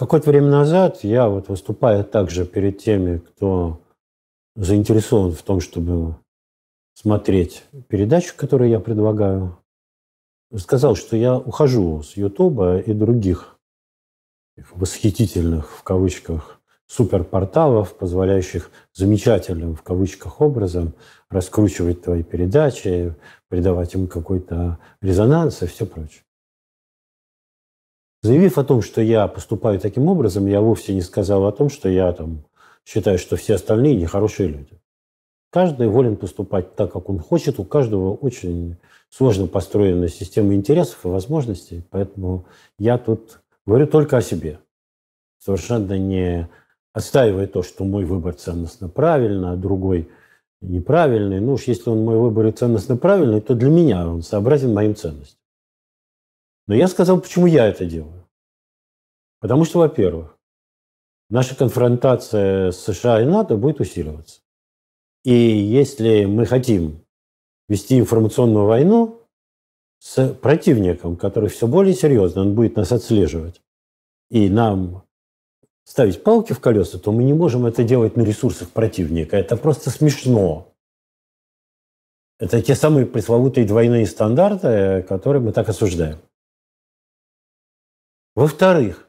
Какое-то время назад я, вот выступая также перед теми, кто заинтересован в том, чтобы смотреть передачу, которую я предлагаю, сказал, что я ухожу с Ютуба и других восхитительных, в кавычках, суперпорталов, позволяющих замечательным, в кавычках, образом раскручивать твои передачи, придавать им какой-то резонанс и все прочее. Заявив о том, что я поступаю таким образом, я вовсе не сказал о том, что я там считаю, что все остальные нехорошие люди. Каждый волен поступать так, как он хочет. У каждого очень сложно построена система интересов и возможностей. Поэтому я тут говорю только о себе. Совершенно не отстаивая то, что мой выбор ценностно правильный, а другой неправильный. Ну уж если он мой выбор и ценностно правильный, то для меня он сообразен моим ценностям. Но я сказал, почему я это делаю. Потому что, во-первых, наша конфронтация с США и НАТО будет усиливаться. И если мы хотим вести информационную войну с противником, который все более серьезно, он будет нас отслеживать, и нам ставить палки в колеса, то мы не можем это делать на ресурсах противника. Это просто смешно. Это те самые пресловутые двойные стандарты, э, которые мы так осуждаем. Во-вторых,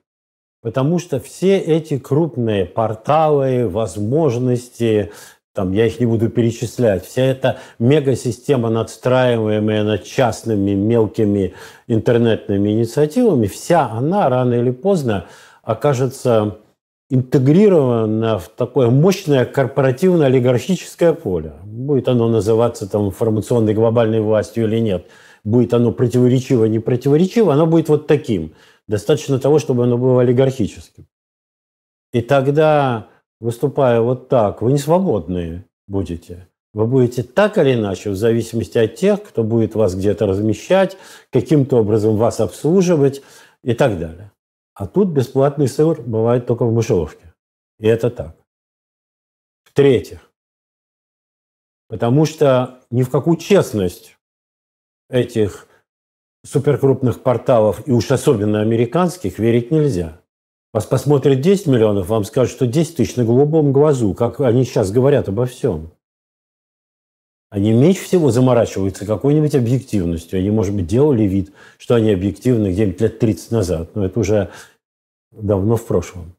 потому что все эти крупные порталы, возможности, там я их не буду перечислять, вся эта мегасистема, надстраиваемая над частными мелкими интернетными инициативами, вся она рано или поздно окажется интегрирована в такое мощное корпоративно-олигархическое поле. Будет оно называться там информационной глобальной властью или нет, будет оно противоречиво, не противоречиво, оно будет вот таким – Достаточно того, чтобы оно было олигархическим. И тогда, выступая вот так, вы не свободные будете. Вы будете так или иначе, в зависимости от тех, кто будет вас где-то размещать, каким-то образом вас обслуживать и так далее. А тут бесплатный сыр бывает только в мышеловке. И это так. В-третьих, потому что ни в какую честность этих суперкрупных порталов, и уж особенно американских, верить нельзя. Вас посмотрят 10 миллионов, вам скажут, что 10 тысяч на голубом глазу, как они сейчас говорят обо всем. Они меньше всего заморачиваются какой-нибудь объективностью. Они, может быть, делали вид, что они объективны где-нибудь лет 30 назад, но это уже давно в прошлом.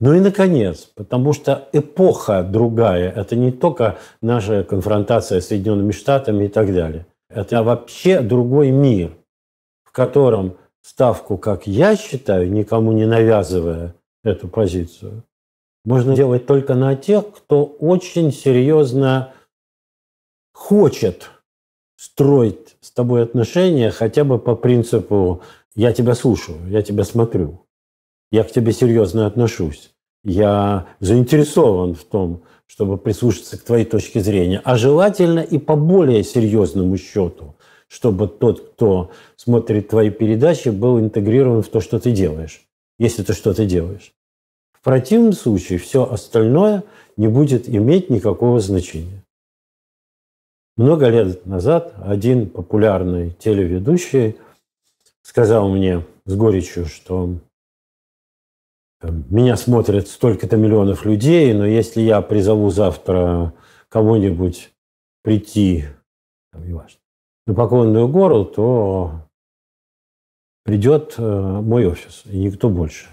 Ну и, наконец, потому что эпоха другая. Это не только наша конфронтация с Соединенными Штатами и так далее. Это вообще другой мир в котором ставку, как я считаю, никому не навязывая эту позицию, можно делать только на тех, кто очень серьезно хочет строить с тобой отношения хотя бы по принципу «я тебя слушаю, я тебя смотрю, я к тебе серьезно отношусь, я заинтересован в том, чтобы прислушаться к твоей точке зрения, а желательно и по более серьезному счету, чтобы тот, кто смотрит твои передачи, был интегрирован в то, что ты делаешь, если ты что-то делаешь. В противном случае все остальное не будет иметь никакого значения. Много лет назад один популярный телеведущий сказал мне с горечью, что меня смотрят столько-то миллионов людей, но если я призову завтра кого-нибудь прийти, там, неважно, на Поклонную гору, то придет э, мой офис, и никто больше.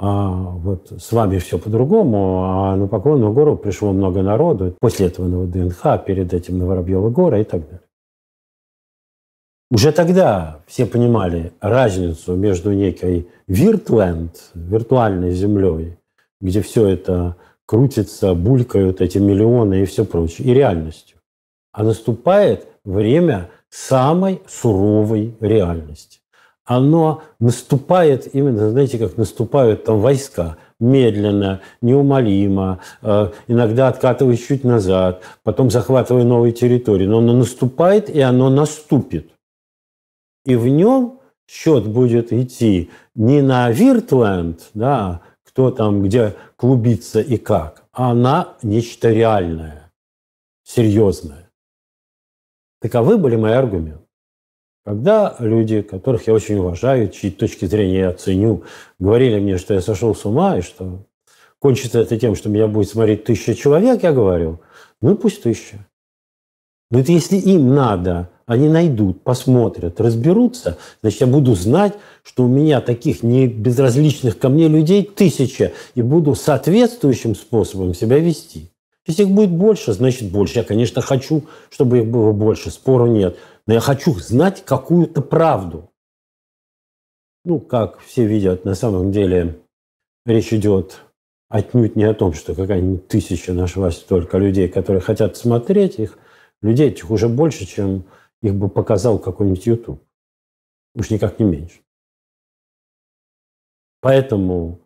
А вот с вами все по-другому, а на Поклонную гору пришло много народу. После этого на ВДНХ, перед этим на Воробьевы горы и так далее. Уже тогда все понимали разницу между некой виртленд, виртуальной землей, где все это крутится, булькают эти миллионы и все прочее, и реальностью. А наступает время самой суровой реальности. Оно наступает именно, знаете, как наступают там войска – медленно, неумолимо, э, иногда откатываясь чуть назад, потом захватывая новые территории. Но оно наступает, и оно наступит. И в нем счет будет идти не на Виртленд, да, кто там где клубится и как, а на нечто реальное, серьезное. Таковы были мои аргументы. Когда люди, которых я очень уважаю, чьи точки зрения я ценю, говорили мне, что я сошел с ума и что кончится это тем, что меня будет смотреть тысяча человек, я говорил, ну пусть тысяча. Но это если им надо, они найдут, посмотрят, разберутся, значит, я буду знать, что у меня таких не безразличных ко мне людей тысяча, и буду соответствующим способом себя вести. Если их будет больше, значит больше. Я, конечно, хочу, чтобы их было больше, спору нет. Но я хочу знать какую-то правду. Ну, как все видят, на самом деле речь идет отнюдь не о том, что какая-нибудь тысяча нашлась только людей, которые хотят смотреть их. Людей этих уже больше, чем их бы показал какой-нибудь YouTube. Уж никак не меньше. Поэтому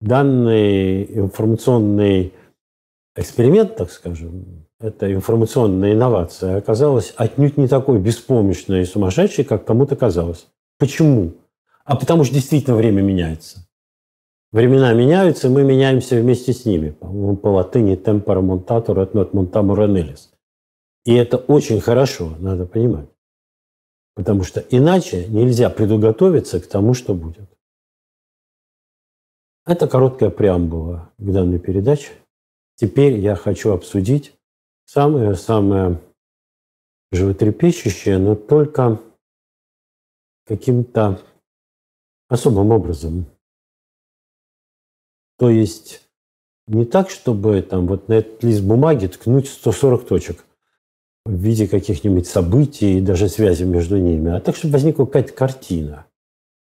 данный информационный эксперимент, так скажем, эта информационная инновация оказалась отнюдь не такой беспомощной и сумасшедшей, как кому-то казалось. Почему? А потому что действительно время меняется. Времена меняются, и мы меняемся вместе с ними. по латыни «tempora montatur et not montamur anelis». И это очень хорошо, надо понимать. Потому что иначе нельзя предуготовиться к тому, что будет. Это короткая преамбула к данной передаче – Теперь я хочу обсудить самое-самое животрепещущее, но только каким-то особым образом. То есть не так, чтобы там вот на этот лист бумаги ткнуть 140 точек в виде каких-нибудь событий и даже связи между ними, а так, чтобы возникла какая-то картина.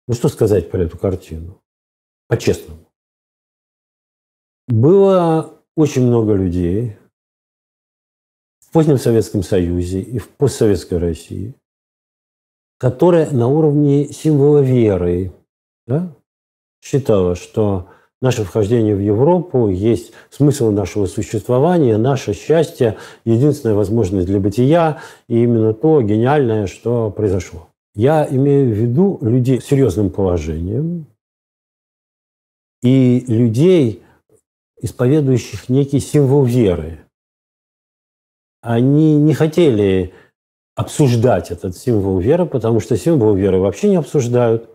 Ну что сказать про эту картину? По-честному. Было очень много людей в позднем Советском Союзе и в постсоветской России, которая на уровне символа веры да, считала, что наше вхождение в Европу есть смысл нашего существования, наше счастье, единственная возможность для бытия и именно то гениальное, что произошло. Я имею в виду людей с серьезным положением и людей, исповедующих некий символ веры. Они не хотели обсуждать этот символ веры, потому что символ веры вообще не обсуждают.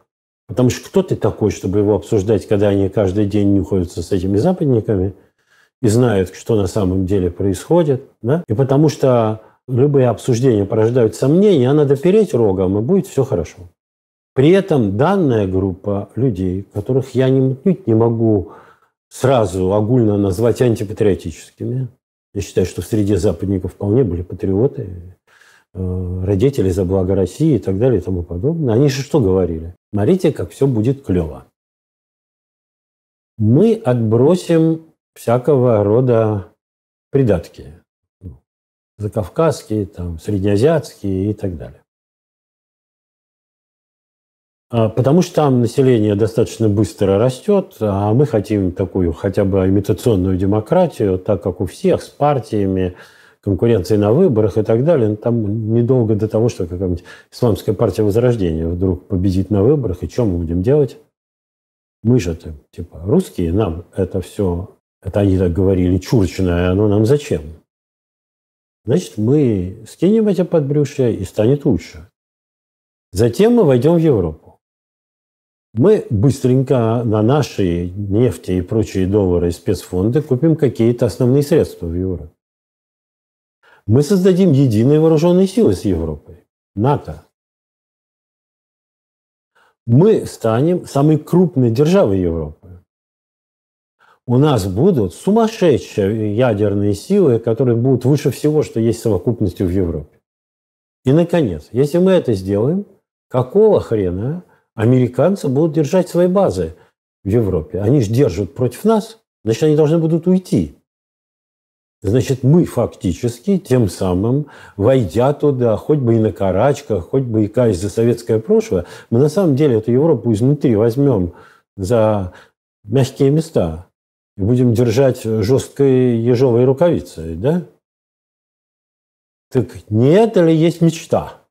Потому что кто ты такой, чтобы его обсуждать, когда они каждый день нюхаются с этими западниками и знают, что на самом деле происходит. Да? И потому что любые обсуждения порождают сомнения, а надо переть рогом, и будет все хорошо. При этом данная группа людей, которых я не, не могу сразу огульно назвать антипатриотическими. Я считаю, что в среде западников вполне были патриоты, э, родители за благо России и так далее и тому подобное. Они же что говорили? Смотрите, как все будет клево. Мы отбросим всякого рода придатки. Ну, закавказские, там, среднеазиатские и так далее. А, потому что там население достаточно быстро растет, а мы хотим такую хотя бы имитационную демократию, так как у всех, с партиями, конкуренцией на выборах и так далее. Но ну, там недолго до того, что какая-нибудь исламская партия Возрождения вдруг победит на выборах, и что мы будем делать? Мы же типа русские, нам это все, это они так говорили, чурчное, а оно нам зачем? Значит, мы скинем эти подбрюшья и станет лучше. Затем мы войдем в Европу мы быстренько на наши нефти и прочие доллары и спецфонды купим какие-то основные средства в Европе. Мы создадим единые вооруженные силы с Европой, НАТО. Мы станем самой крупной державой Европы. У нас будут сумасшедшие ядерные силы, которые будут выше всего, что есть совокупностью в Европе. И, наконец, если мы это сделаем, какого хрена – американцы будут держать свои базы в Европе. Они же держат против нас, значит, они должны будут уйти. Значит, мы фактически тем самым, войдя туда, хоть бы и на карачках, хоть бы и каясь за советское прошлое, мы на самом деле эту Европу изнутри возьмем за мягкие места и будем держать жесткой ежовой рукавицей, да? Так не это ли есть мечта?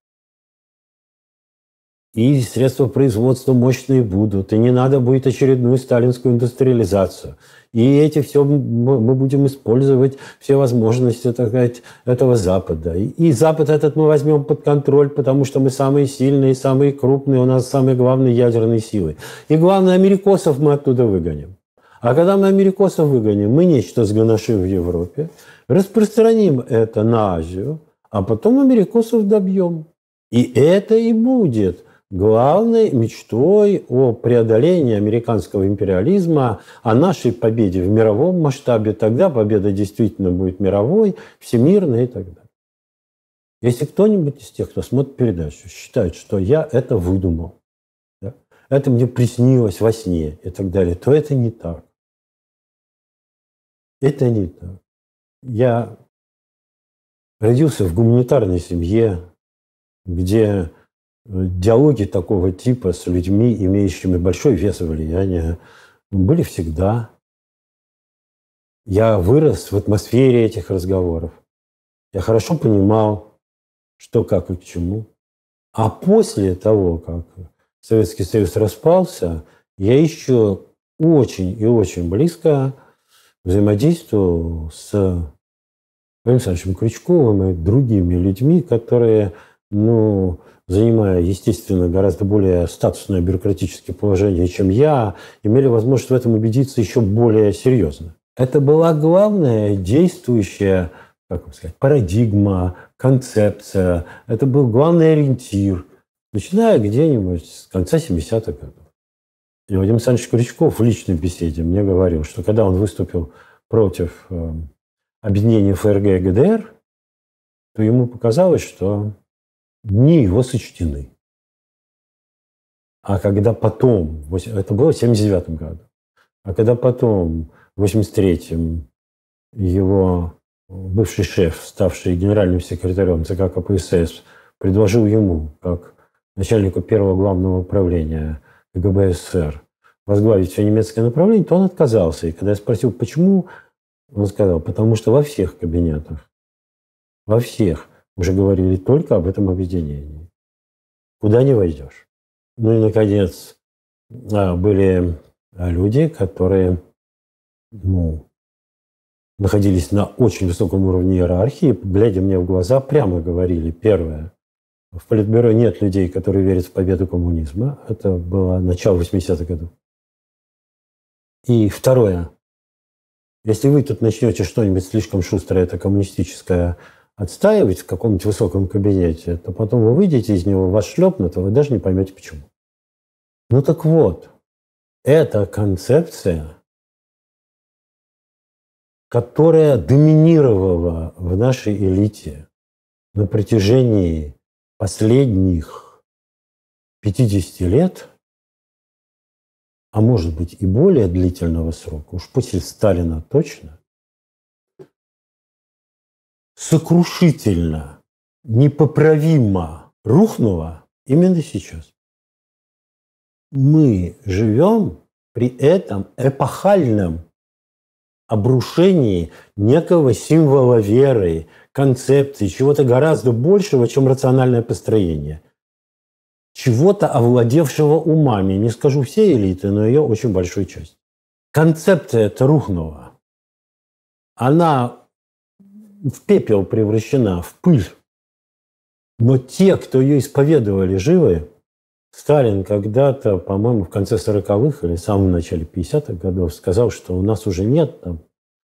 и средства производства мощные будут, и не надо будет очередную сталинскую индустриализацию. И эти все мы будем использовать все возможности, так сказать, этого Запада. И Запад этот мы возьмем под контроль, потому что мы самые сильные, самые крупные, у нас самые главные ядерные силы. И главное, америкосов мы оттуда выгоним. А когда мы америкосов выгоним, мы нечто сгоношим в Европе, распространим это на Азию, а потом америкосов добьем. И это и будет – главной мечтой о преодолении американского империализма, о нашей победе в мировом масштабе. Тогда победа действительно будет мировой, всемирной и так далее. Если кто-нибудь из тех, кто смотрит передачу, считает, что я это выдумал, да, это мне приснилось во сне и так далее, то это не так. Это не так. Я родился в гуманитарной семье, где диалоги такого типа с людьми, имеющими большой вес и влияние, были всегда. Я вырос в атмосфере этих разговоров. Я хорошо понимал, что, как и к чему. А после того, как Советский Союз распался, я еще очень и очень близко взаимодействовал с Владимиром Александровичем Крючковым и другими людьми, которые, ну, занимая, естественно, гораздо более статусное бюрократическое положение, чем я, имели возможность в этом убедиться еще более серьезно. Это была главная действующая как вам сказать, парадигма, концепция. Это был главный ориентир, начиная где-нибудь с конца 70-х годов. И Вадим Александрович Крючков в личной беседе мне говорил, что когда он выступил против эм, объединения ФРГ и ГДР, то ему показалось, что дни его сочтены. А когда потом, это было в 79 году, а когда потом, в 83-м, его бывший шеф, ставший генеральным секретарем ЦК КПСС, предложил ему, как начальнику первого главного управления КГБ СССр, возглавить все немецкое направление, то он отказался. И когда я спросил, почему, он сказал, потому что во всех кабинетах, во всех мы же говорили только об этом объединении. Куда не войдешь. Ну и, наконец, а, были а, люди, которые ну, находились на очень высоком уровне иерархии, глядя мне в глаза, прямо говорили, первое, в Политбюро нет людей, которые верят в победу коммунизма. Это было начало 80-х годов. И второе, если вы тут начнете что-нибудь слишком шустрое, это коммунистическое отстаивать в каком-нибудь высоком кабинете, то потом вы выйдете из него, вас шлепнут, а вы даже не поймете почему. Ну так вот, эта концепция, которая доминировала в нашей элите на протяжении последних 50 лет, а может быть и более длительного срока, уж после Сталина точно, сокрушительно, непоправимо рухнула именно сейчас. Мы живем при этом эпохальном обрушении некого символа веры, концепции, чего-то гораздо большего, чем рациональное построение. Чего-то овладевшего умами. Не скажу все элиты, но ее очень большую часть. концепция это рухнула. Она в пепел превращена, в пыль. Но те, кто ее исповедовали живые, Сталин когда-то, по-моему, в конце 40-х или в самом начале 50-х годов сказал, что у нас уже нет там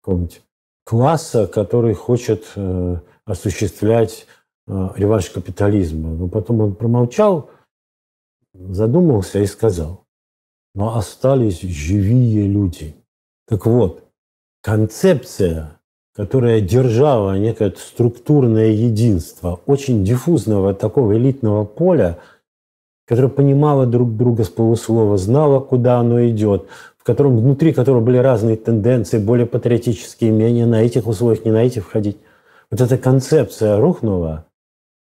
какого-нибудь класса, который хочет э, осуществлять э, реванш капитализма. Но потом он промолчал, задумался и сказал, но остались живые люди. Так вот, концепция которая держала некое структурное единство очень диффузного такого элитного поля, которое понимало друг друга с полуслова, знало, куда оно идет, в котором, внутри которого были разные тенденции, более патриотические, менее на этих условиях, не на эти входить. Вот эта концепция рухнула,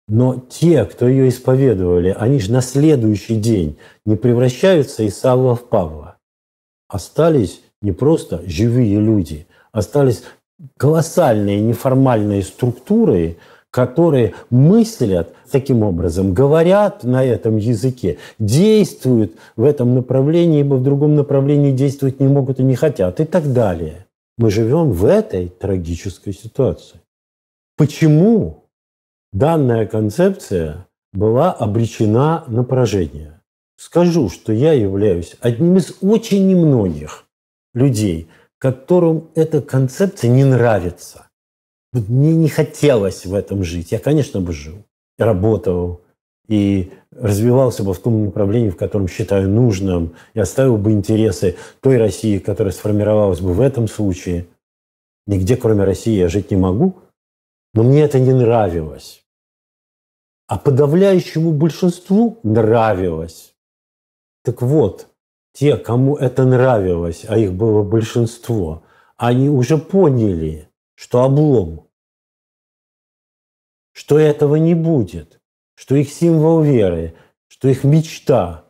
но те, кто ее исповедовали, они же на следующий день не превращаются из Савла в Павла. Остались не просто живые люди, остались колоссальные неформальные структуры, которые мыслят таким образом, говорят на этом языке, действуют в этом направлении, ибо в другом направлении действовать не могут и не хотят, и так далее. Мы живем в этой трагической ситуации. Почему данная концепция была обречена на поражение? Скажу, что я являюсь одним из очень немногих людей, которым эта концепция не нравится. мне не хотелось в этом жить. Я, конечно, бы жил, работал и развивался бы в том направлении, в котором считаю нужным, и оставил бы интересы той России, которая сформировалась бы в этом случае. Нигде, кроме России, я жить не могу, но мне это не нравилось. А подавляющему большинству нравилось. Так вот, те, кому это нравилось, а их было большинство, они уже поняли, что облом, что этого не будет, что их символ веры, что их мечта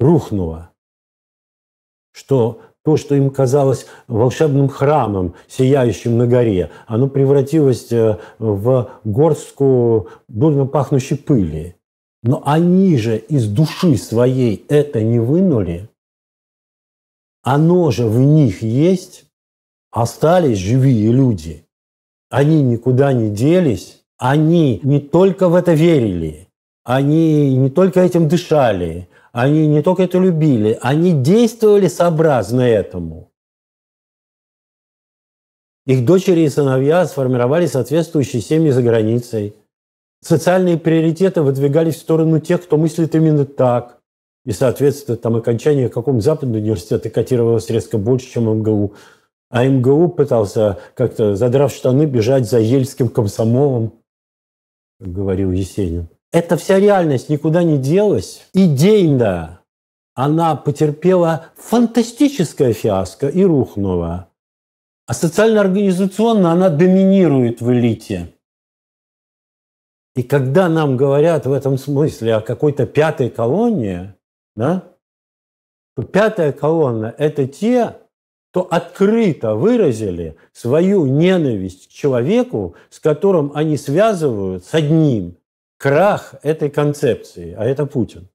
рухнула, что то, что им казалось волшебным храмом, сияющим на горе, оно превратилось э, в горстку дурно пахнущей пыли но они же из души своей это не вынули, оно же в них есть, остались живые люди. Они никуда не делись, они не только в это верили, они не только этим дышали, они не только это любили, они действовали сообразно этому. Их дочери и сыновья сформировали соответствующие семьи за границей – социальные приоритеты выдвигались в сторону тех, кто мыслит именно так. И, соответственно, там окончание какого-нибудь западного университета котировалось резко больше, чем МГУ. А МГУ пытался как-то, задрав штаны, бежать за ельским комсомолом, как говорил Есенин. Эта вся реальность никуда не делась. Идейно она потерпела фантастическое фиаско и рухнула. А социально-организационно она доминирует в элите. И когда нам говорят в этом смысле о какой-то пятой колонии, да, то пятая колонна – это те, кто открыто выразили свою ненависть к человеку, с которым они связывают с одним – крах этой концепции, а это Путин.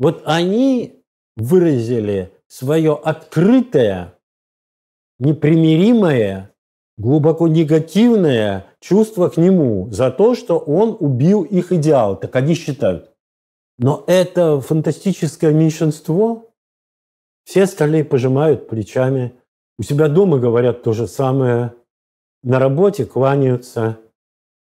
Вот они выразили свое открытое, непримиримое, глубоко негативное чувство к нему за то, что он убил их идеал, так они считают. Но это фантастическое меньшинство. Все остальные пожимают плечами. У себя дома говорят то же самое. На работе кланяются.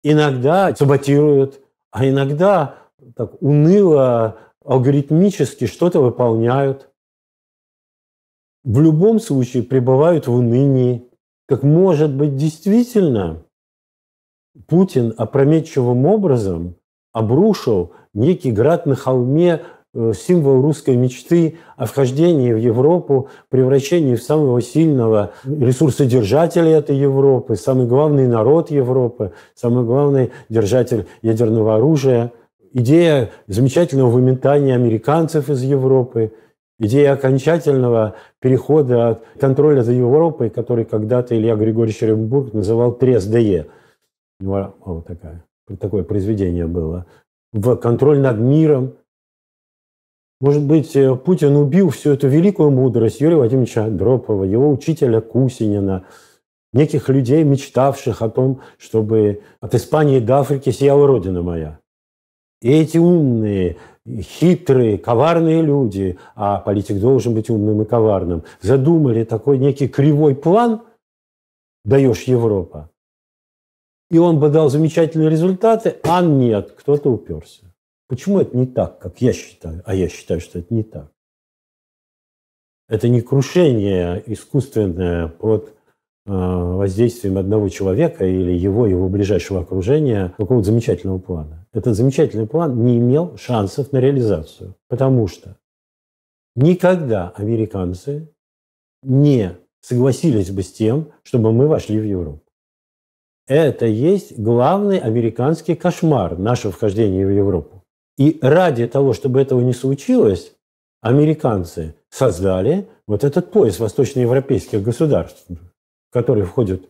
Иногда саботируют, а иногда так уныло, алгоритмически что-то выполняют. В любом случае пребывают в унынии. как может быть действительно – Путин опрометчивым образом обрушил некий град на холме э, символ русской мечты о вхождении в Европу, превращении в самого сильного ресурсодержателя этой Европы, самый главный народ Европы, самый главный держатель ядерного оружия. Идея замечательного выметания американцев из Европы, идея окончательного перехода от контроля за Европой, который когда-то Илья Григорьевич Оренбург называл 3 СДЕ – вот такая, такое произведение было. В контроль над миром. Может быть, э, Путин убил всю эту великую мудрость Юрия Владимировича Дропова, его учителя Кусинина, неких людей, мечтавших о том, чтобы от Испании до Африки сияла Родина моя. И эти умные, хитрые, коварные люди, а политик должен быть умным и коварным, задумали такой некий кривой план, даешь Европа, и он бы дал замечательные результаты, а нет, кто-то уперся. Почему это не так, как я считаю? А я считаю, что это не так. Это не крушение искусственное под э, воздействием одного человека или его, его ближайшего окружения какого-то замечательного плана. Этот замечательный план не имел шансов на реализацию, потому что никогда американцы не согласились бы с тем, чтобы мы вошли в Европу. Это есть главный американский кошмар нашего вхождения в Европу. И ради того, чтобы этого не случилось, американцы создали вот этот пояс восточноевропейских государств, в который входит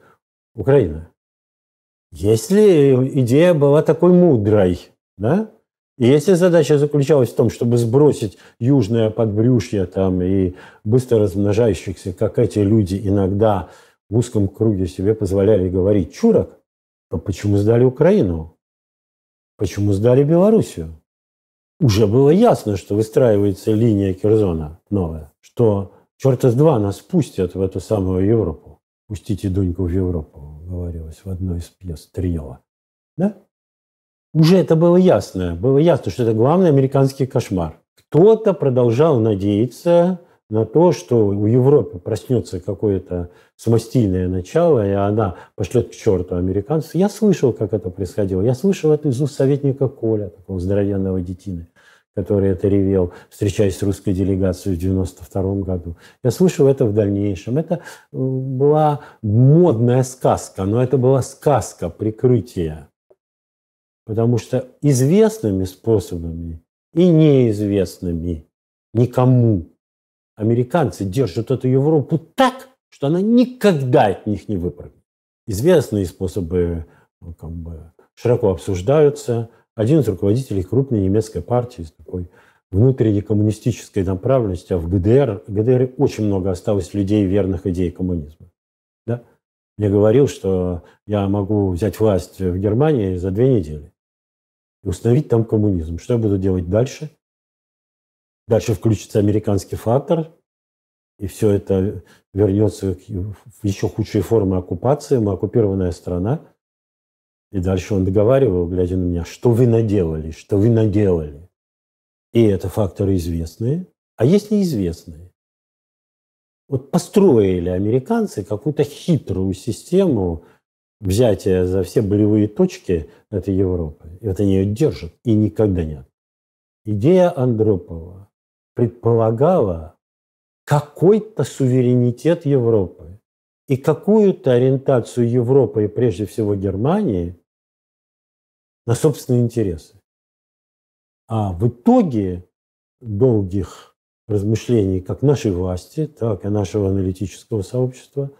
Украина. Если идея была такой мудрой, да, и если задача заключалась в том, чтобы сбросить южное подбрюшье там и быстро размножающихся, как эти люди иногда в узком круге себе позволяли говорить «чурок», то почему сдали Украину? Почему сдали Белоруссию? Уже было ясно, что выстраивается линия Керзона новая, что черта с два нас пустят в эту самую Европу. «Пустите Дуньку в Европу», говорилось в одной из пьес Триела. Да? Уже это было ясно. Было ясно, что это главный американский кошмар. Кто-то продолжал надеяться, на то, что в Европе проснется какое-то самостийное начало, и она пошлет к черту американцев. Я слышал, как это происходило. Я слышал это из уст советника Коля, такого здоровенного детины, который это ревел, встречаясь с русской делегацией в 92 году. Я слышал это в дальнейшем. Это э, была модная сказка, но это была сказка прикрытия. Потому что известными способами и неизвестными никому американцы держат эту Европу так, что она никогда от них не выпрыгнет. Известные способы ну, как бы, широко обсуждаются. Один из руководителей крупной немецкой партии из такой внутренней коммунистической направленности, а в ГДР, в ГДР очень много осталось людей, верных идей коммунизма. Да? Мне говорил, что я могу взять власть в Германии за две недели и установить там коммунизм. Что я буду делать дальше? Дальше включится американский фактор, и все это вернется в еще худшие формы оккупации. Мы оккупированная страна. И дальше он договаривал, глядя на меня, что вы наделали, что вы наделали. И это факторы известные, а есть неизвестные. Вот построили американцы какую-то хитрую систему взятия за все болевые точки этой Европы. И вот они ее держат и никогда нет. Идея Андропова предполагала какой-то суверенитет Европы и какую-то ориентацию Европы и прежде всего Германии на собственные интересы. А в итоге долгих размышлений как нашей власти, так и нашего аналитического сообщества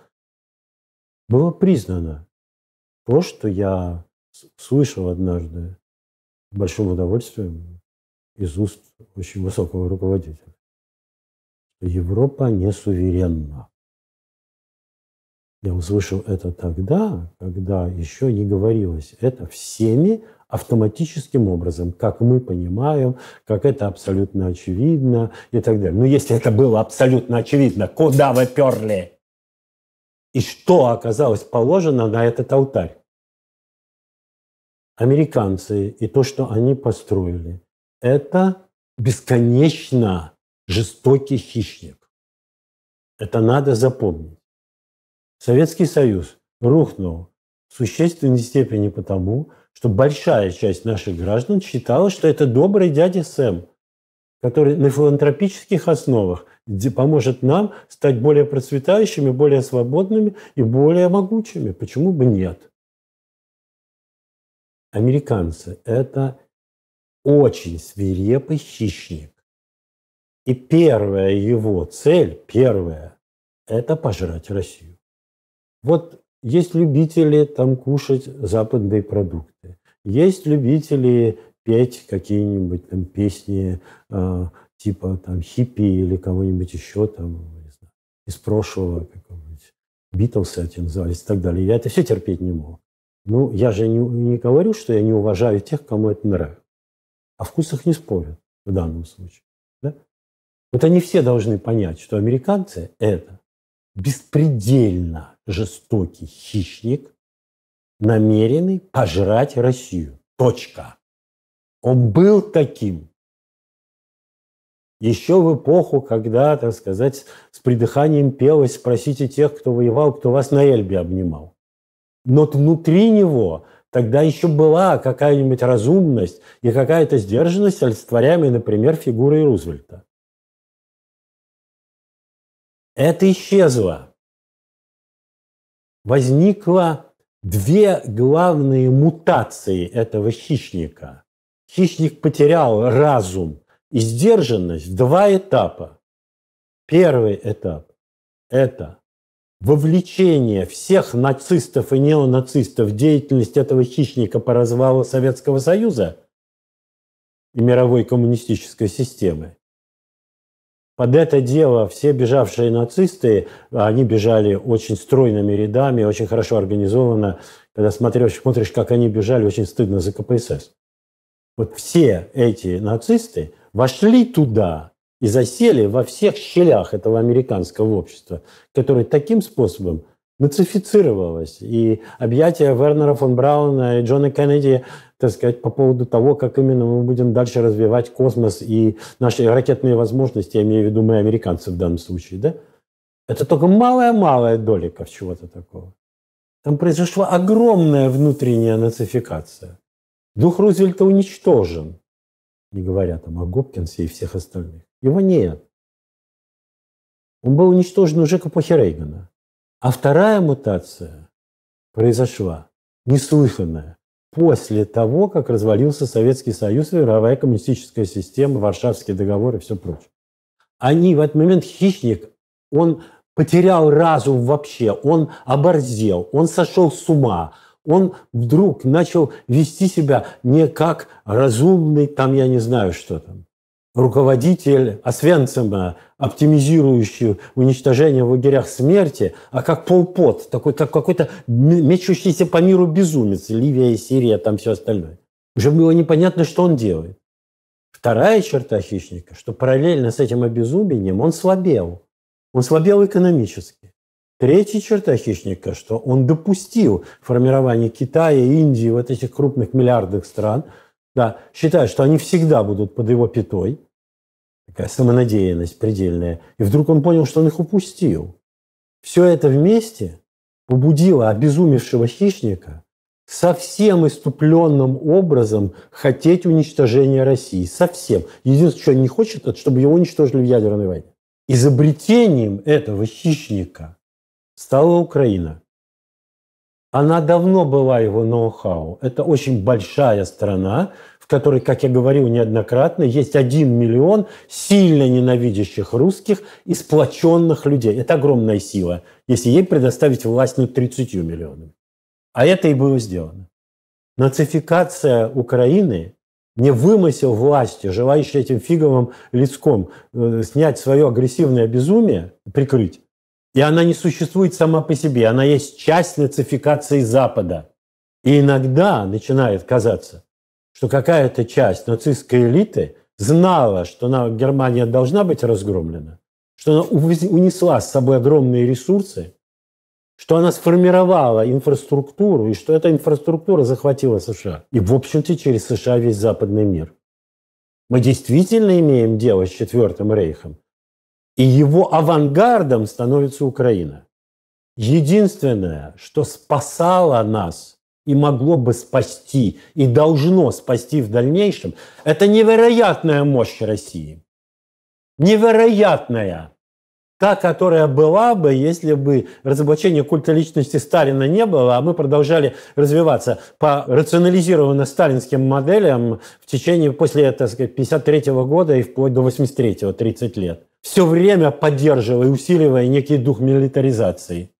было признано то, что я слышал однажды с большим удовольствием из уст очень высокого руководителя. Европа не суверенна. Я услышал это тогда, когда еще не говорилось это всеми автоматическим образом, как мы понимаем, как это абсолютно очевидно и так далее. Но если это было абсолютно очевидно, куда вы перли? И что оказалось положено на этот алтарь? Американцы и то, что они построили –– это бесконечно жестокий хищник. Это надо запомнить. Советский Союз рухнул в существенной степени потому, что большая часть наших граждан считала, что это добрый дядя Сэм, который на филантропических основах поможет нам стать более процветающими, более свободными и более могучими. Почему бы нет? Американцы – это очень свирепый хищник. И первая его цель, первая, это пожрать Россию. Вот есть любители там кушать западные продукты, есть любители петь какие-нибудь там песни э, типа там хиппи или кого-нибудь еще там не знаю, из прошлого какого-нибудь Битлса эти назывались и так далее. Я это все терпеть не мог Ну, я же не, не говорю, что я не уважаю тех, кому это нравится. О вкусах не спорят в данном случае. Да? Вот они все должны понять, что американцы – это беспредельно жестокий хищник, намеренный пожрать Россию. Точка. Он был таким. Еще в эпоху, когда, так сказать, с придыханием пелось, спросите тех, кто воевал, кто вас на Эльбе обнимал. Но внутри него Тогда еще была какая-нибудь разумность и какая-то сдержанность олицетворяемой, например, фигурой Рузвельта. Это исчезло. Возникло две главные мутации этого хищника. Хищник потерял разум и сдержанность. Два этапа. Первый этап – это вовлечение всех нацистов и неонацистов в деятельность этого хищника по развалу Советского Союза и мировой коммунистической системы. Под это дело все бежавшие нацисты, они бежали очень стройными рядами, очень хорошо организованно. Когда смотришь, смотришь, как они бежали, очень стыдно за КПСС. Вот все эти нацисты вошли туда и засели во всех щелях этого американского общества, которое таким способом нацифицировалось. И объятия Вернера фон Брауна и Джона Кеннеди, так сказать, по поводу того, как именно мы будем дальше развивать космос и наши ракетные возможности, я имею в виду мы, американцы в данном случае, да? Это только малая-малая долика чего-то такого. Там произошла огромная внутренняя нацификация. Дух Рузвельта уничтожен, не говоря там о Гопкинсе и всех остальных. Его нет. Он был уничтожен уже к эпохе Рейгана. А вторая мутация произошла, неслыханная, после того, как развалился Советский Союз, мировая коммунистическая система, Варшавский договор и все прочее. Они в этот момент хищник, он потерял разум вообще, он оборзел, он сошел с ума, он вдруг начал вести себя не как разумный, там я не знаю, что там, руководитель Освенцима, а оптимизирующий уничтожение в лагерях смерти, а как полпот, такой, как какой-то мечущийся по миру безумец, Ливия и Сирия, там все остальное. Уже было непонятно, что он делает. Вторая черта хищника, что параллельно с этим обезумением он слабел. Он слабел экономически. Третья черта хищника, что он допустил формирование Китая, Индии, вот этих крупных миллиардных стран – да, считают, что они всегда будут под его пятой, такая самонадеянность предельная, и вдруг он понял, что он их упустил. Все это вместе побудило обезумевшего хищника совсем иступленным образом хотеть уничтожения России. Совсем. Единственное, что он не хочет, это чтобы его уничтожили в ядерной войне. Изобретением этого хищника стала Украина. Она давно была его ноу-хау. Это очень большая страна, в которой, как я говорил неоднократно, есть один миллион сильно ненавидящих русских и сплоченных людей. Это огромная сила, если ей предоставить власть над 30 миллионами. А это и было сделано. Нацификация Украины не вымысел власти, желающей этим фиговым лицком э, снять свое агрессивное безумие, прикрыть, и она не существует сама по себе, она есть часть нацификации Запада. И иногда начинает казаться, что какая-то часть нацистской элиты знала, что Германия должна быть разгромлена, что она унесла с собой огромные ресурсы, что она сформировала инфраструктуру, и что эта инфраструктура захватила США. И, в общем-то, через США весь западный мир. Мы действительно имеем дело с Четвертым Рейхом, и его авангардом становится Украина. Единственное, что спасало нас и могло бы спасти, и должно спасти в дальнейшем, это невероятная мощь России. Невероятная. Та, которая была бы, если бы разоблачения культа личности Сталина не было, а мы продолжали развиваться по рационализированно сталинским моделям в течение после, так сказать, 53 года и вплоть до 83 30 лет все время поддерживая и усиливая некий дух милитаризации.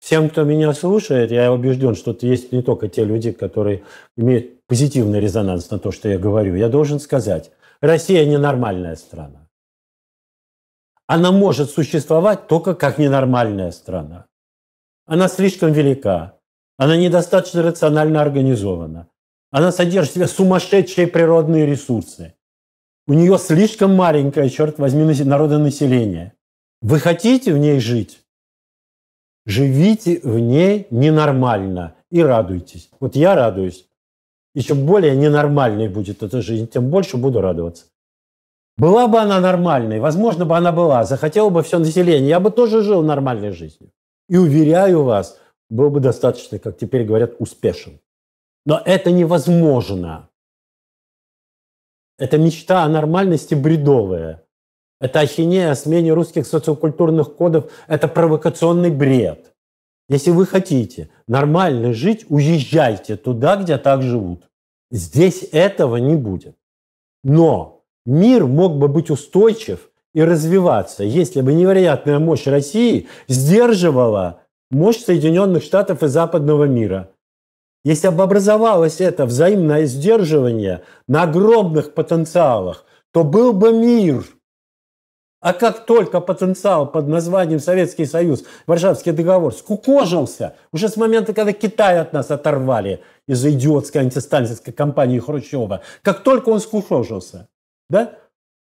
Всем, кто меня слушает, я убежден, что есть не только те люди, которые имеют позитивный резонанс на то, что я говорю. Я должен сказать, Россия ненормальная страна. Она может существовать только как ненормальная страна. Она слишком велика, она недостаточно рационально организована, она содержит в себе сумасшедшие природные ресурсы – у нее слишком маленькое, черт возьми, народонаселение. Вы хотите в ней жить? Живите в ней ненормально и радуйтесь. Вот я радуюсь. И чем более ненормальной будет эта жизнь, тем больше буду радоваться. Была бы она нормальной, возможно бы она была, захотела бы все население, я бы тоже жил нормальной жизнью. И уверяю вас, был бы достаточно, как теперь говорят, успешен. Но это невозможно. Это мечта о нормальности бредовая. Это ахинея о смене русских социокультурных кодов. Это провокационный бред. Если вы хотите нормально жить, уезжайте туда, где так живут. Здесь этого не будет. Но мир мог бы быть устойчив и развиваться, если бы невероятная мощь России сдерживала мощь Соединенных Штатов и западного мира. Если бы образовалось это взаимное сдерживание на огромных потенциалах, то был бы мир. А как только потенциал под названием Советский Союз, Варшавский договор скукожился, уже с момента, когда Китай от нас оторвали из-за идиотской антисталинской кампании Хрущева, как только он скукожился, да,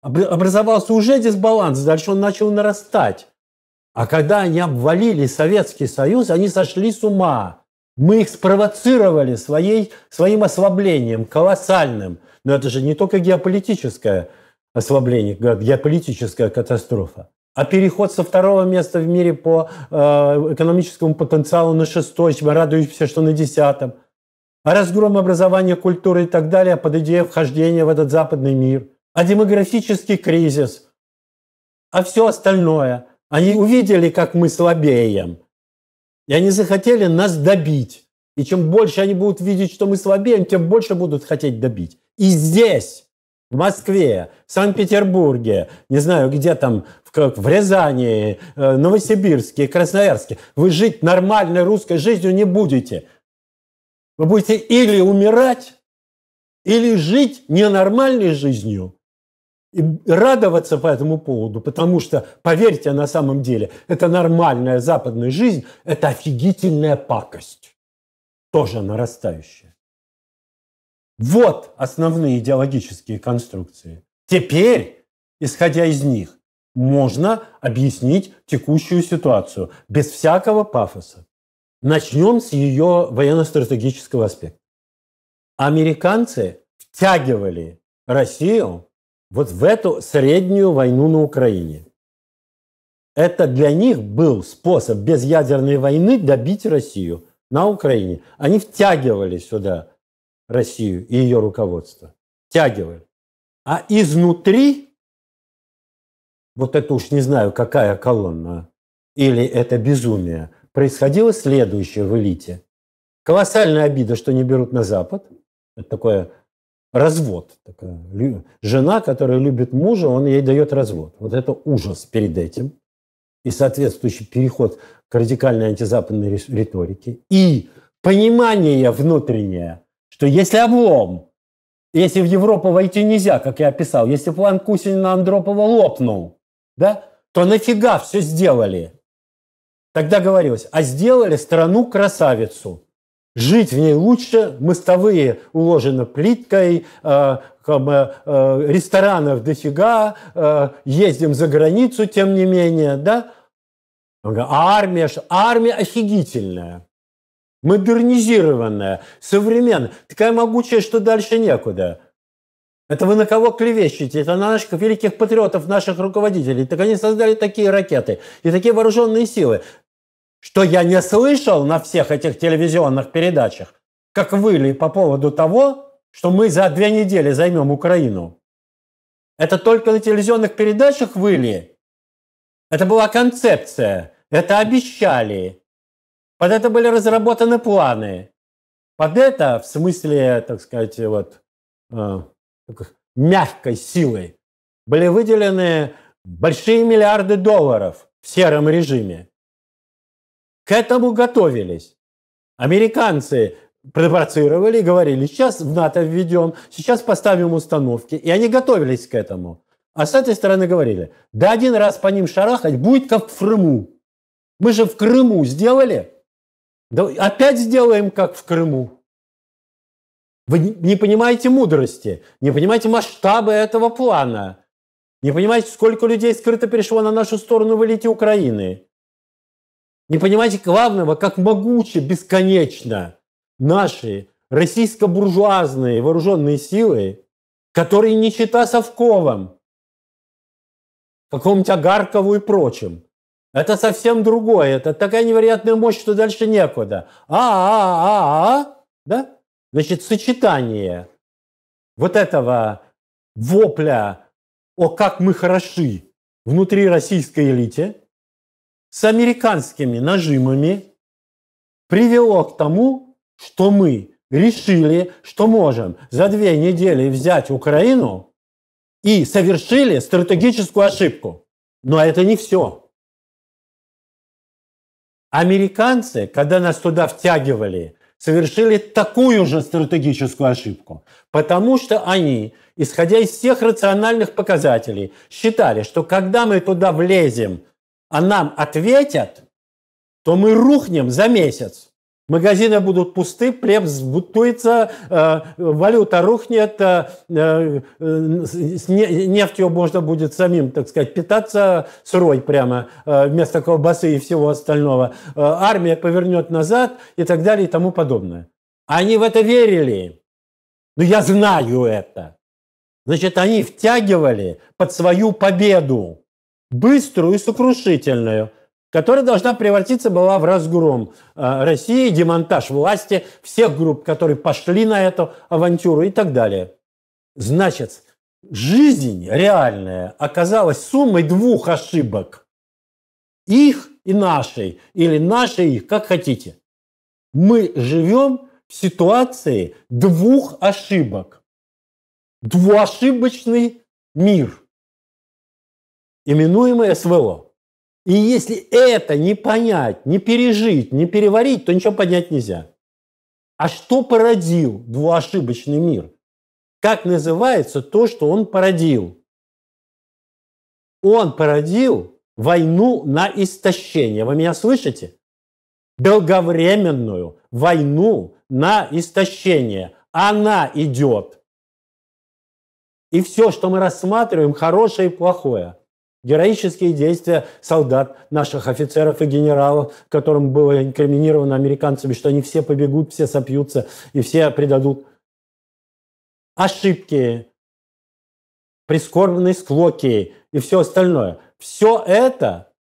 образовался уже дисбаланс, дальше он начал нарастать. А когда они обвалили Советский Союз, они сошли с ума. Мы их спровоцировали своей, своим ослаблением, колоссальным. Но это же не только геополитическое ослабление, геополитическая катастрофа. А переход со второго места в мире по э, экономическому потенциалу на шестое, чем радуемся, что на десятом. А разгром образования, культуры и так далее а под идею вхождения в этот западный мир. А демографический кризис. А все остальное. Они увидели, как мы слабеем. И они захотели нас добить. И чем больше они будут видеть, что мы слабее, тем больше будут хотеть добить. И здесь, в Москве, в Санкт-Петербурге, не знаю, где там, в, в Рязани, э, Новосибирске, Красноярске, вы жить нормальной русской жизнью не будете. Вы будете или умирать, или жить ненормальной жизнью – и радоваться по этому поводу, потому что, поверьте, на самом деле, это нормальная западная жизнь, это офигительная пакость, тоже нарастающая. Вот основные идеологические конструкции. Теперь, исходя из них, можно объяснить текущую ситуацию без всякого пафоса. Начнем с ее военно-стратегического аспекта. Американцы втягивали Россию вот в эту среднюю войну на Украине. Это для них был способ без ядерной войны добить Россию на Украине. Они втягивали сюда Россию и ее руководство. Втягивали. А изнутри, вот это уж не знаю, какая колонна, или это безумие, происходило следующее в элите. Колоссальная обида, что не берут на Запад. Это такое развод. Э, жена, которая любит мужа, он ей дает развод. Вот это ужас перед этим. И соответствующий переход к радикальной антизападной риторике. И понимание внутреннее, что если облом, если в Европу войти нельзя, как я описал, если план Кусинина-Андропова лопнул, да, то нафига все сделали? Тогда говорилось, а сделали страну красавицу – Жить в ней лучше, мостовые уложены плиткой, э, э ресторанов дофига, э, ездим за границу, тем не менее, да? А армия, армия офигительная, модернизированная, современная, такая могучая, что дальше некуда. Это вы на кого клевещете? Это на наших великих патриотов, наших руководителей. Так они создали такие ракеты и такие вооруженные силы что я не слышал на всех этих телевизионных передачах, как выли по поводу того, что мы за две недели займем Украину. Это только на телевизионных передачах выли. Это была концепция, это обещали. Под это были разработаны планы. Под это, в смысле, так сказать, вот, э, мягкой силой, были выделены большие миллиарды долларов в сером режиме. К этому готовились. Американцы провоцировали, говорили, сейчас в НАТО введем, сейчас поставим установки. И они готовились к этому. А с этой стороны говорили, да один раз по ним шарахать будет как в Крыму. Мы же в Крыму сделали. Да опять сделаем как в Крыму. Вы не понимаете мудрости, не понимаете масштабы этого плана, не понимаете, сколько людей скрыто перешло на нашу сторону в элите Украины не понимаете главного, как могуче, бесконечно наши российско-буржуазные вооруженные силы, которые не чита Совковым, какому-нибудь Агаркову и прочим. Это совсем другое. Это такая невероятная мощь, что дальше некуда. А-а-а-а-а, да? Значит, сочетание вот этого вопля «О, как мы хороши!» внутри российской элите – с американскими нажимами привело к тому, что мы решили, что можем за две недели взять Украину и совершили стратегическую ошибку. Но это не все. Американцы, когда нас туда втягивали, совершили такую же стратегическую ошибку, потому что они, исходя из всех рациональных показателей, считали, что когда мы туда влезем – а нам ответят, то мы рухнем за месяц. Магазины будут пусты, плеб сбутуется, э, валюта рухнет, э, э, нефтью можно будет самим, так сказать, питаться сырой прямо э, вместо колбасы и всего остального. Э, армия повернет назад и так далее и тому подобное. Они в это верили. Но я знаю это. Значит, они втягивали под свою победу быструю и сокрушительную, которая должна превратиться была в разгром э, России, демонтаж власти, всех групп, которые пошли на эту авантюру и так далее. Значит, жизнь реальная оказалась суммой двух ошибок. Их и нашей, или нашей их, как хотите. Мы живем в ситуации двух ошибок. Двуошибочный мир – именуемое СВО. И если это не понять, не пережить, не переварить, то ничего понять нельзя. А что породил двуошибочный мир? Как называется то, что он породил? Он породил войну на истощение. Вы меня слышите? Долговременную войну на истощение. Она идет. И все, что мы рассматриваем, хорошее и плохое – Героические действия солдат, наших офицеров и генералов, которым было инкриминировано американцами, что они все побегут, все сопьются и все предадут. Ошибки, прискорбные склоки и все остальное. Все это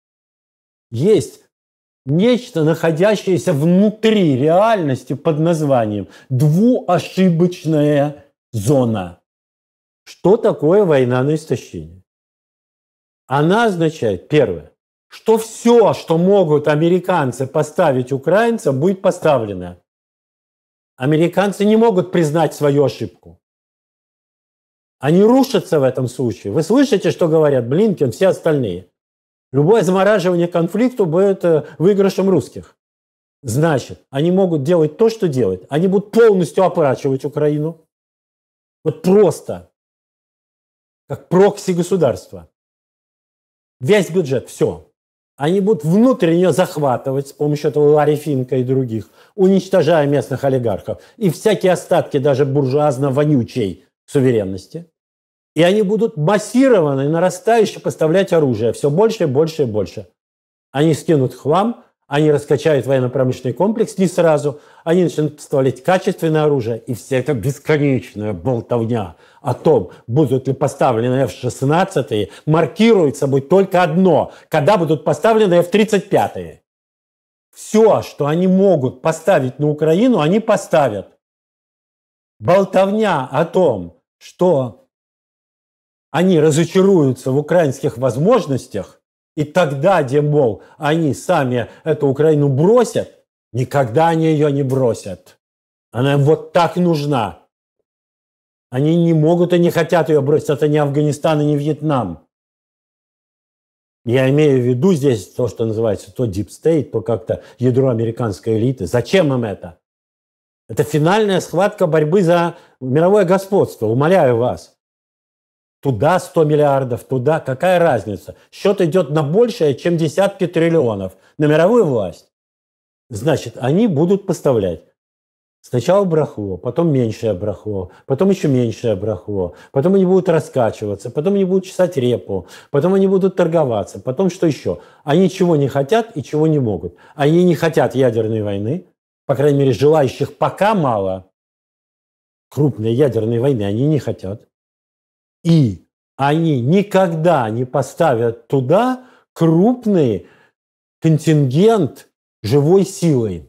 есть нечто, находящееся внутри реальности под названием двуошибочная зона. Что такое война на истощение? Она означает, первое, что все, что могут американцы поставить украинцам, будет поставлено. Американцы не могут признать свою ошибку. Они рушатся в этом случае. Вы слышите, что говорят Блинкин, все остальные? Любое замораживание конфликта будет э, выигрышем русских. Значит, они могут делать то, что делают. Они будут полностью опорачивать Украину. Вот просто. Как прокси государства весь бюджет, все. Они будут внутренне захватывать с помощью этого Ларифинка и других, уничтожая местных олигархов и всякие остатки даже буржуазно-вонючей суверенности. И они будут массированно и нарастающе поставлять оружие все больше и больше и больше. Они скинут хлам, они раскачают военно-промышленный комплекс не сразу, они начнут поставлять качественное оружие, и вся эта бесконечная болтовня о том, будут ли поставлены F-16, маркирует собой только одно, когда будут поставлены F-35. Все, что они могут поставить на Украину, они поставят. Болтовня о том, что они разочаруются в украинских возможностях, и тогда, где, мол, они сами эту Украину бросят, никогда они ее не бросят. Она им вот так нужна. Они не могут и не хотят ее бросить. Это не Афганистан и не Вьетнам. Я имею в виду здесь то, что называется то deep state, то как-то ядро американской элиты. Зачем им это? Это финальная схватка борьбы за мировое господство, умоляю вас. Туда 100 миллиардов, туда. Какая разница? Счет идет на большее, чем десятки триллионов. На мировую власть. Значит, они будут поставлять. Сначала брахло, потом меньшее брахло, потом еще меньшее брахло, потом они будут раскачиваться, потом они будут чесать репу, потом они будут торговаться, потом что еще? Они чего не хотят и чего не могут. Они не хотят ядерной войны, по крайней мере, желающих пока мало. Крупной ядерной войны они не хотят. И они никогда не поставят туда крупный контингент живой силой.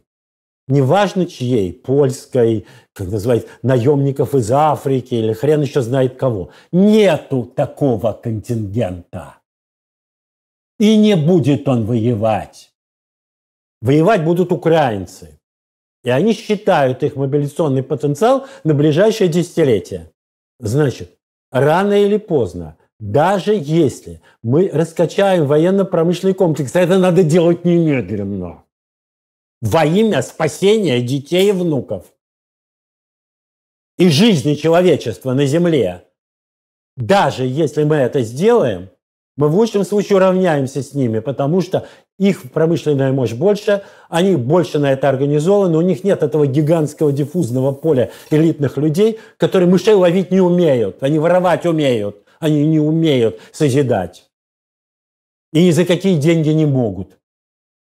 Неважно чьей, польской, как называют, наемников из Африки или хрен еще знает кого. Нету такого контингента. И не будет он воевать. Воевать будут украинцы. И они считают их мобилизационный потенциал на ближайшее десятилетие. Значит, рано или поздно, даже если мы раскачаем военно-промышленный комплекс, это надо делать немедленно. Во имя спасения детей и внуков. И жизни человечества на Земле. Даже если мы это сделаем, мы в лучшем случае равняемся с ними, потому что их промышленная мощь больше, они больше на это организованы, у них нет этого гигантского диффузного поля элитных людей, которые мышей ловить не умеют, они воровать умеют, они не умеют созидать. И ни за какие деньги не могут.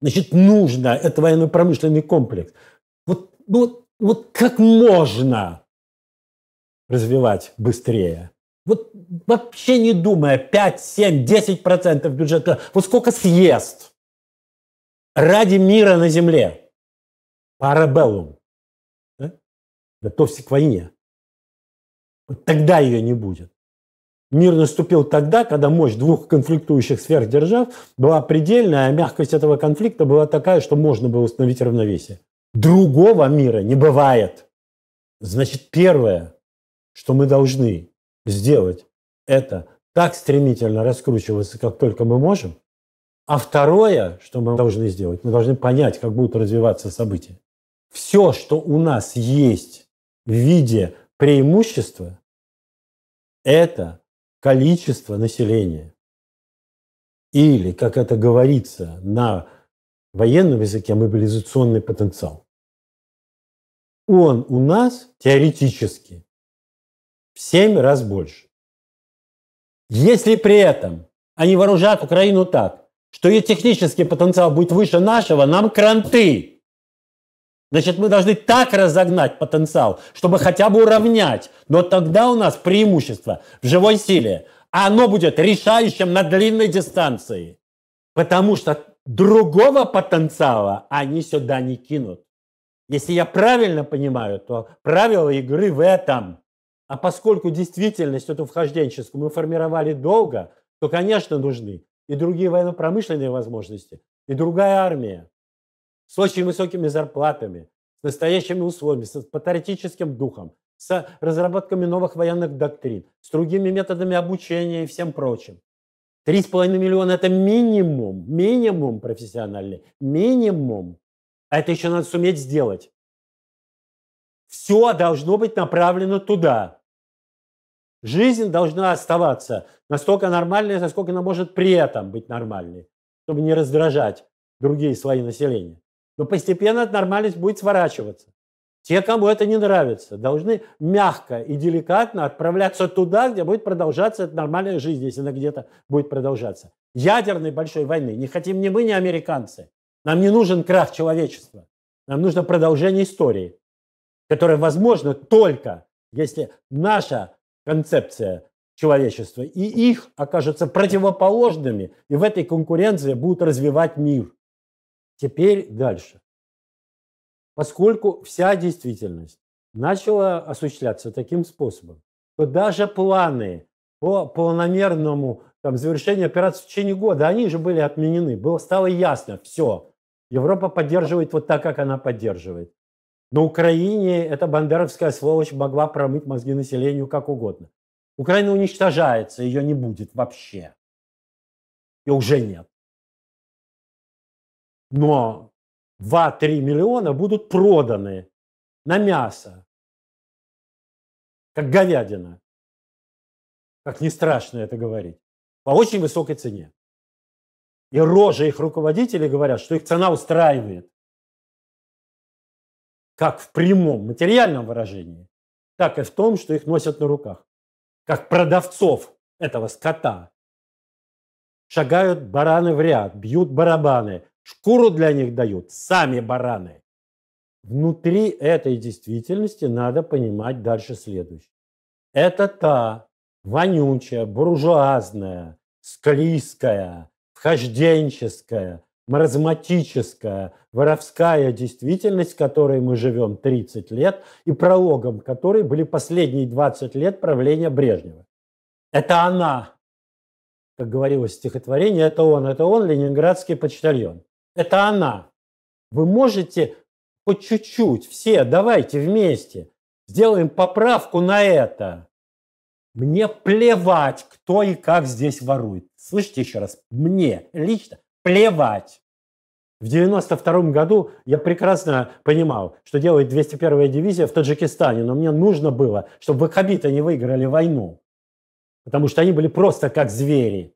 Значит, нужно это военно-промышленный комплекс. Вот, ну вот, вот как можно развивать быстрее? Вот вообще не думая, 5, 7, 10 процентов бюджета, вот сколько съест – ради мира на земле. Парабеллум. Да? Готовься к войне. Вот тогда ее не будет. Мир наступил тогда, когда мощь двух конфликтующих сверхдержав была предельная, а мягкость этого конфликта была такая, что можно было установить равновесие. Другого мира не бывает. Значит, первое, что мы должны сделать, это так стремительно раскручиваться, как только мы можем, а второе, что мы должны сделать, мы должны понять, как будут развиваться события. Все, что у нас есть в виде преимущества, это количество населения. Или, как это говорится на военном языке, мобилизационный потенциал. Он у нас теоретически в 7 раз больше. Если при этом они вооружат Украину так, что ее технический потенциал будет выше нашего, нам кранты. Значит, мы должны так разогнать потенциал, чтобы хотя бы уравнять. Но тогда у нас преимущество в живой силе. А оно будет решающим на длинной дистанции. Потому что другого потенциала они сюда не кинут. Если я правильно понимаю, то правило игры в этом. А поскольку действительность эту вхожденческую мы формировали долго, то, конечно, нужны и другие военно-промышленные возможности, и другая армия с очень высокими зарплатами, с настоящими условиями, с патриотическим духом, с разработками новых военных доктрин, с другими методами обучения и всем прочим. 3,5 миллиона – это минимум, минимум профессиональный, минимум. А это еще надо суметь сделать. Все должно быть направлено туда. Жизнь должна оставаться настолько нормальной, насколько она может при этом быть нормальной, чтобы не раздражать другие слои населения. Но постепенно эта нормальность будет сворачиваться. Те, кому это не нравится, должны мягко и деликатно отправляться туда, где будет продолжаться эта нормальная жизнь, если она где-то будет продолжаться. Ядерной большой войны не хотим ни мы, ни американцы. Нам не нужен крах человечества. Нам нужно продолжение истории, которое возможно только если наша концепция человечества, и их окажутся противоположными, и в этой конкуренции будут развивать мир. Теперь дальше. Поскольку вся действительность начала осуществляться таким способом, то даже планы по планомерному там, завершению операции в течение года, они же были отменены. Было, стало ясно, все, Европа поддерживает вот так, как она поддерживает. На Украине эта бандеровская сволочь могла промыть мозги населению как угодно. Украина уничтожается, ее не будет вообще. Ее уже нет. Но 2-3 миллиона будут проданы на мясо, как говядина. Как не страшно это говорить. По очень высокой цене. И рожи их руководителей говорят, что их цена устраивает как в прямом материальном выражении, так и в том, что их носят на руках. Как продавцов этого скота. Шагают бараны в ряд, бьют барабаны, шкуру для них дают сами бараны. Внутри этой действительности надо понимать дальше следующее. Это та вонючая, буржуазная, склизкая, вхожденческая, маразматическая, воровская действительность, в которой мы живем 30 лет, и прологом которой были последние 20 лет правления Брежнева. Это она, как говорилось в стихотворении, это он, это он, ленинградский почтальон. Это она. Вы можете хоть чуть-чуть, все, давайте вместе, сделаем поправку на это. Мне плевать, кто и как здесь ворует. Слышите еще раз? Мне лично плевать. В 92 году я прекрасно понимал, что делает 201-я дивизия в Таджикистане, но мне нужно было, чтобы ваххабиты не выиграли войну, потому что они были просто как звери.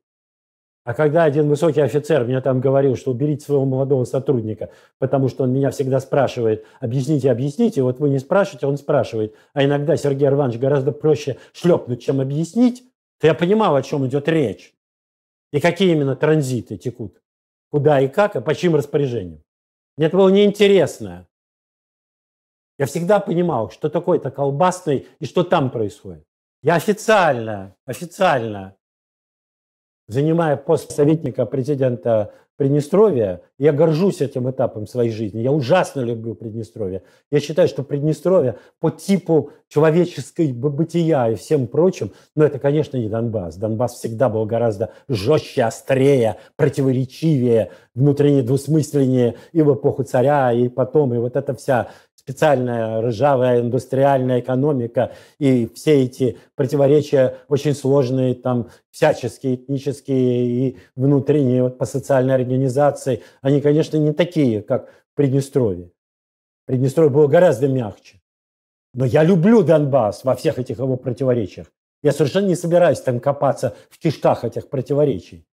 А когда один высокий офицер мне там говорил, что уберите своего молодого сотрудника, потому что он меня всегда спрашивает, объясните, объясните, вот вы не спрашиваете, он спрашивает. А иногда Сергей Иванович гораздо проще шлепнуть, чем объяснить, то я понимал, о чем идет речь и какие именно транзиты текут куда и как, и а по чьим распоряжениям. Мне это было неинтересно. Я всегда понимал, что такое-то колбасный и что там происходит. Я официально, официально, занимая пост советника президента Приднестровья. Я горжусь этим этапом своей жизни. Я ужасно люблю Приднестровье. Я считаю, что Приднестровье по типу человеческой бытия и всем прочим, но это, конечно, не Донбасс. Донбасс всегда был гораздо жестче, острее, противоречивее, внутренне двусмысленнее и в эпоху царя, и потом, и вот эта вся специальная ржавая индустриальная экономика и все эти противоречия очень сложные, там всяческие этнические и внутренние вот, по социальной организации, они, конечно, не такие, как в Приднестровье. Приднестровье было гораздо мягче. Но я люблю Донбасс во всех этих его противоречиях. Я совершенно не собираюсь там копаться в кишках этих противоречий.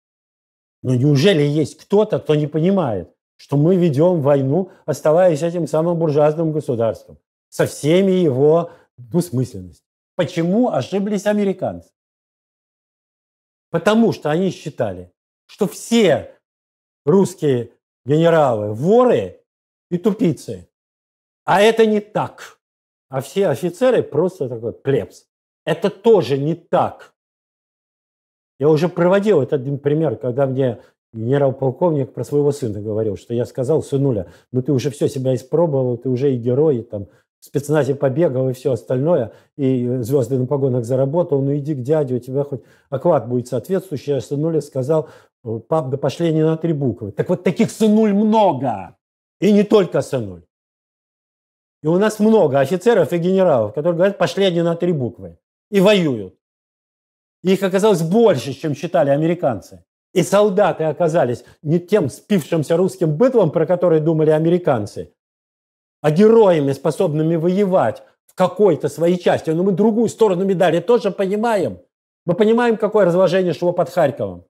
Но неужели есть кто-то, кто не понимает, что мы ведем войну, оставаясь этим самым буржуазным государством со всеми его двусмысленностью. Почему ошиблись американцы? Потому что они считали, что все русские генералы воры и тупицы. А это не так. А все офицеры просто такой плебс. Это тоже не так. Я уже проводил этот один пример, когда мне Генерал-полковник про своего сына говорил, что я сказал сынуля, ну ты уже все себя испробовал, ты уже и герой, и там в спецназе побегал и все остальное, и звезды на погонах заработал, ну иди к дяде, у тебя хоть оклад будет соответствующий. А сынуля сказал, «Э, пап, да пошли они на три буквы. Так вот таких сынуль много, и не только сынуль. И у нас много офицеров и генералов, которые говорят, пошли они на три буквы, и воюют. их оказалось больше, чем считали американцы. И солдаты оказались не тем спившимся русским быдлом, про который думали американцы, а героями, способными воевать в какой-то своей части. Но мы другую сторону медали тоже понимаем. Мы понимаем, какое разложение шло под Харьковом.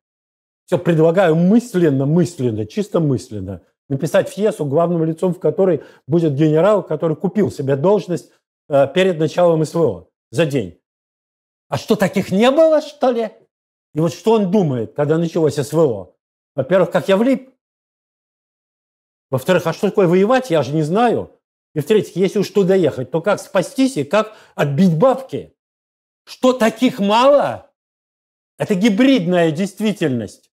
Все предлагаю мысленно, мысленно, чисто мысленно написать фьесу, главным лицом в которой будет генерал, который купил себе должность э, перед началом СВО за день. А что, таких не было, что ли? И вот что он думает, когда началось СВО? Во-первых, как я влип. Во-вторых, а что такое воевать, я же не знаю. И в-третьих, если уж туда ехать, то как спастись и как отбить бабки? Что таких мало? Это гибридная действительность,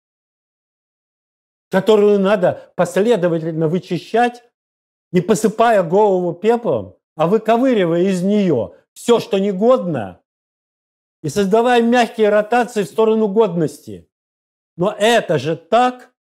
которую надо последовательно вычищать, не посыпая голову пеплом, а выковыривая из нее все, что негодно, и создавая мягкие ротации в сторону годности. Но это же так.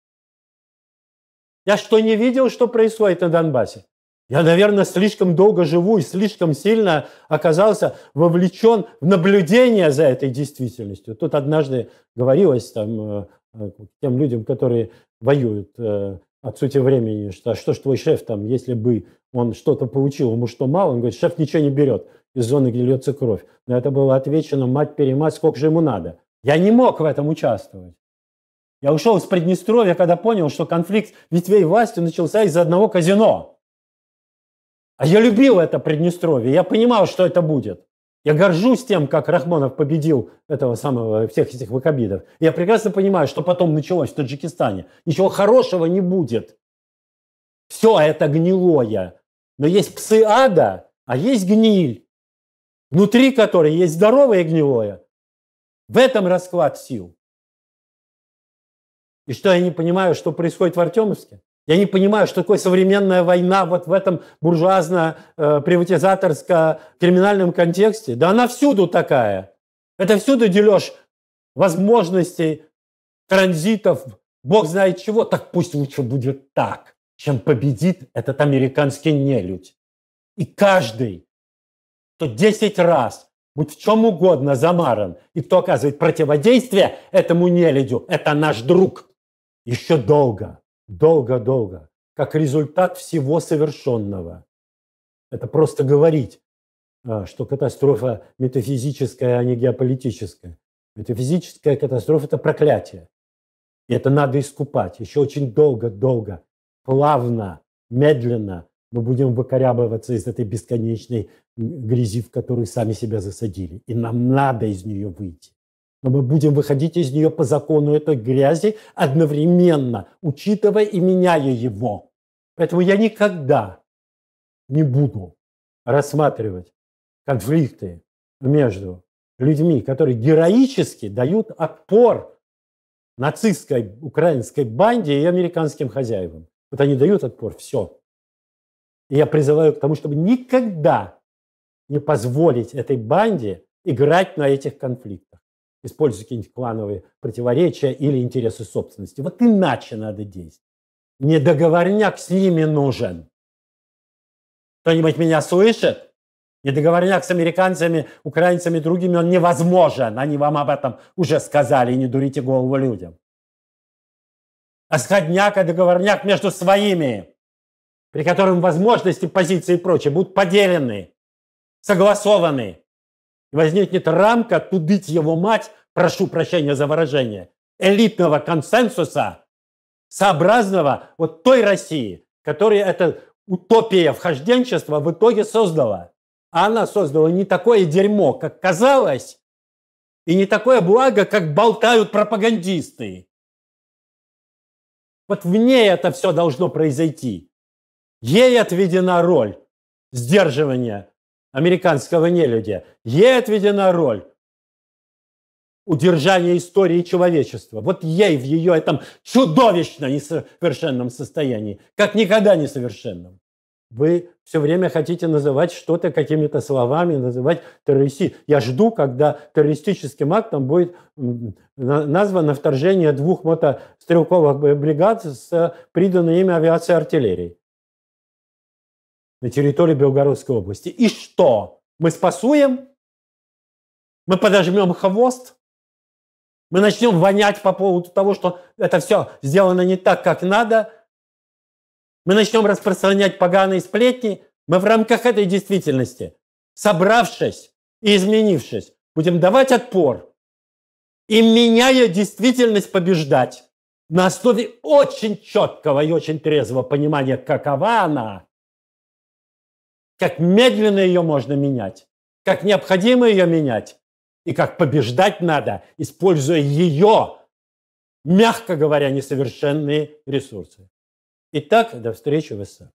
Я что, не видел, что происходит на Донбассе? Я, наверное, слишком долго живу и слишком сильно оказался вовлечен в наблюдение за этой действительностью. Тут однажды говорилось там, э, э, тем людям, которые воюют э, от сути времени, что, «А что ж твой шеф там, если бы он что-то получил, ему что мало, он говорит, шеф ничего не берет из зоны, где льется кровь. На это было отвечено мать-перемать, сколько же ему надо. Я не мог в этом участвовать. Я ушел из Приднестровья, когда понял, что конфликт ветвей власти начался из-за одного казино. А я любил это Приднестровье, я понимал, что это будет. Я горжусь тем, как Рахмонов победил этого самого, всех этих вакабидов. Я прекрасно понимаю, что потом началось в Таджикистане. Ничего хорошего не будет. Все это гнилое. Но есть псы ада, а есть гниль внутри которой есть здоровое и гнилое. В этом расклад сил. И что я не понимаю, что происходит в Артемовске? Я не понимаю, что такое современная война вот в этом буржуазно-приватизаторско-криминальном э, контексте. Да она всюду такая. Это всюду дележ возможностей, транзитов, бог знает чего. Так пусть лучше будет так, чем победит этот американский нелюдь. И каждый то 10 раз будь в чем угодно замаран. И кто оказывает противодействие этому нелюдю, это наш друг. Еще долго, долго-долго, как результат всего совершенного. Это просто говорить, а, что катастрофа метафизическая, а не геополитическая. Метафизическая катастрофа – это проклятие. И это надо искупать. Еще очень долго-долго, плавно, медленно мы будем выкорябываться из этой бесконечной грязи, в которую сами себя засадили. И нам надо из нее выйти. Но мы будем выходить из нее по закону этой грязи одновременно, учитывая и меняя его. Поэтому я никогда не буду рассматривать конфликты между людьми, которые героически дают отпор нацистской украинской банде и американским хозяевам. Вот они дают отпор, все. И я призываю к тому, чтобы никогда не позволить этой банде играть на этих конфликтах, используя какие-нибудь клановые противоречия или интересы собственности. Вот иначе надо действовать. Не договорняк с ними нужен. Кто-нибудь меня слышит? Не договорняк с американцами, украинцами, другими, он невозможен. Они вам об этом уже сказали, не дурите голову людям. А сходняк и договорняк между своими, при котором возможности, позиции и прочее будут поделены согласованы. И возникнет рамка тудыть его мать, прошу прощения за выражение, элитного консенсуса, сообразного вот той России, которая эта утопия вхожденчества в итоге создала. А она создала не такое дерьмо, как казалось, и не такое благо, как болтают пропагандисты. Вот в ней это все должно произойти. Ей отведена роль сдерживания американского нелюдя, ей отведена роль удержания истории человечества. Вот ей в ее этом чудовищно несовершенном состоянии, как никогда несовершенном. Вы все время хотите называть что-то какими-то словами, называть террористи. Я жду, когда террористическим актом будет названо вторжение двух мотострелковых бригад с приданной ими авиацией артиллерии на территории Белгородской области. И что? Мы спасуем? Мы подожмем хвост? Мы начнем вонять по поводу того, что это все сделано не так, как надо? Мы начнем распространять поганые сплетни? Мы в рамках этой действительности, собравшись и изменившись, будем давать отпор и, меняя действительность, побеждать на основе очень четкого и очень трезвого понимания, какова она, как медленно ее можно менять, как необходимо ее менять и как побеждать надо, используя ее, мягко говоря, несовершенные ресурсы. Итак, до встречи в СССР.